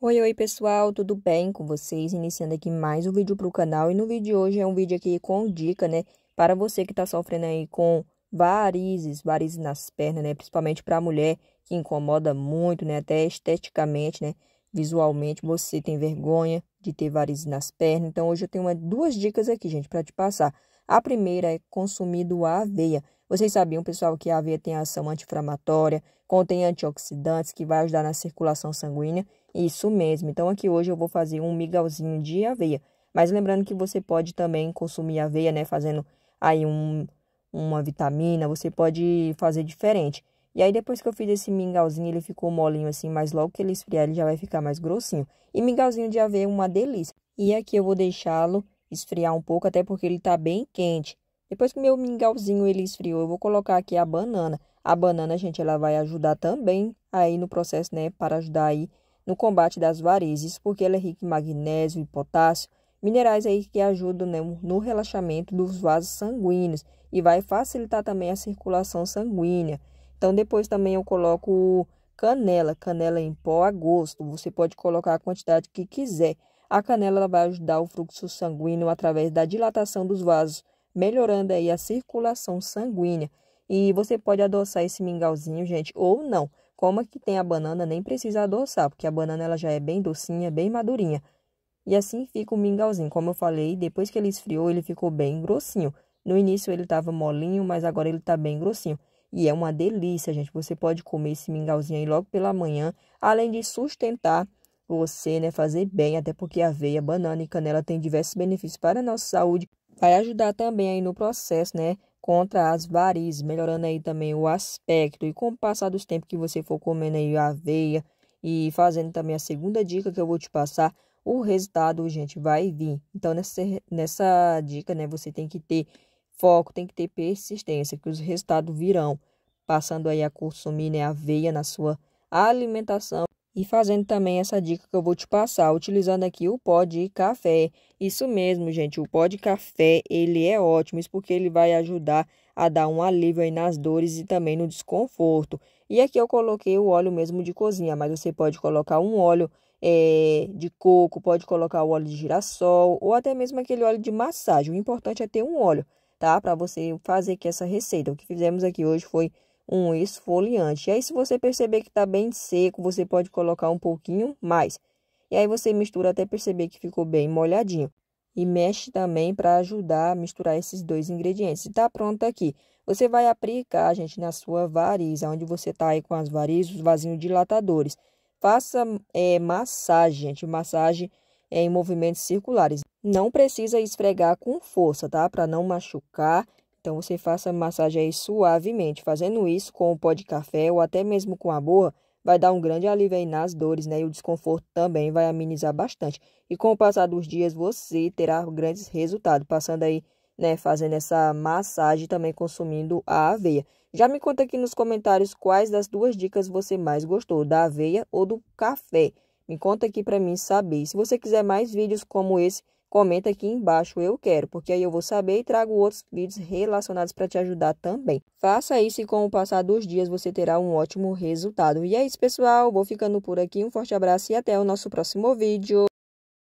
Oi, oi pessoal, tudo bem com vocês? Iniciando aqui mais um vídeo para o canal e no vídeo de hoje é um vídeo aqui com dica, né? Para você que está sofrendo aí com varizes, varizes nas pernas, né? Principalmente para a mulher que incomoda muito, né? Até esteticamente, né? Visualmente você tem vergonha de ter varizes nas pernas. Então hoje eu tenho uma, duas dicas aqui, gente, para te passar. A primeira é consumido a aveia. Vocês sabiam, pessoal, que a aveia tem ação anti-inflamatória, contém antioxidantes que vai ajudar na circulação sanguínea? Isso mesmo. Então aqui hoje eu vou fazer um migalzinho de aveia. Mas lembrando que você pode também consumir aveia, né, fazendo aí um, uma vitamina, você pode fazer diferente. E aí depois que eu fiz esse mingauzinho, ele ficou molinho assim, mas logo que ele esfriar, ele já vai ficar mais grossinho. E mingauzinho de aveia é uma delícia. E aqui eu vou deixá-lo esfriar um pouco, até porque ele está bem quente. Depois que meu mingauzinho ele esfriou, eu vou colocar aqui a banana. A banana, gente, ela vai ajudar também aí no processo, né, para ajudar aí no combate das varizes, porque ela é rica em magnésio e potássio, minerais aí que ajudam né, no relaxamento dos vasos sanguíneos e vai facilitar também a circulação sanguínea. Então depois também eu coloco canela, canela em pó a gosto. Você pode colocar a quantidade que quiser. A canela vai ajudar o fluxo sanguíneo através da dilatação dos vasos, melhorando aí a circulação sanguínea. E você pode adoçar esse mingauzinho, gente, ou não. Como que tem a banana, nem precisa adoçar, porque a banana ela já é bem docinha, bem madurinha. E assim fica o mingauzinho. Como eu falei, depois que ele esfriou, ele ficou bem grossinho. No início ele estava molinho, mas agora ele está bem grossinho. E é uma delícia, gente. Você pode comer esse mingauzinho aí logo pela manhã, além de sustentar você né, fazer bem, até porque aveia, banana e canela têm diversos benefícios para a nossa saúde. Vai ajudar também aí no processo, né? Contra as varizes, melhorando aí também o aspecto. E com o passar dos tempos que você for comendo aí a aveia e fazendo também a segunda dica que eu vou te passar, o resultado, gente, vai vir. Então, nessa, nessa dica, né, você tem que ter foco, tem que ter persistência, que os resultados virão. Passando aí a consumir né, aveia na sua alimentação e fazendo também essa dica que eu vou te passar, utilizando aqui o pó de café. Isso mesmo, gente, o pó de café, ele é ótimo, isso porque ele vai ajudar a dar um alívio aí nas dores e também no desconforto. E aqui eu coloquei o óleo mesmo de cozinha, mas você pode colocar um óleo é, de coco, pode colocar o óleo de girassol ou até mesmo aquele óleo de massagem. O importante é ter um óleo, tá? Para você fazer aqui essa receita. O que fizemos aqui hoje foi um esfoliante. E aí, se você perceber que está bem seco, você pode colocar um pouquinho mais. E aí, você mistura até perceber que ficou bem molhadinho. E mexe também para ajudar a misturar esses dois ingredientes. Está pronto aqui. Você vai aplicar, gente, na sua variz, onde você está aí com as varizes, os vasinhos dilatadores. Faça é, massagem, gente, massagem é, em movimentos circulares. Não precisa esfregar com força, tá? Para não machucar então você faça a massagem aí suavemente. Fazendo isso com o pó de café ou até mesmo com a borra, vai dar um grande alívio aí nas dores, né? E o desconforto também vai amenizar bastante. E com o passar dos dias você terá grandes resultados, passando aí, né, fazendo essa massagem também consumindo a aveia. Já me conta aqui nos comentários quais das duas dicas você mais gostou, da aveia ou do café. Me conta aqui para mim saber. Se você quiser mais vídeos como esse, comenta aqui embaixo eu quero, porque aí eu vou saber e trago outros vídeos relacionados para te ajudar também. Faça isso e com o passar dos dias você terá um ótimo resultado. E é isso, pessoal. Vou ficando por aqui. Um forte abraço e até o nosso próximo vídeo.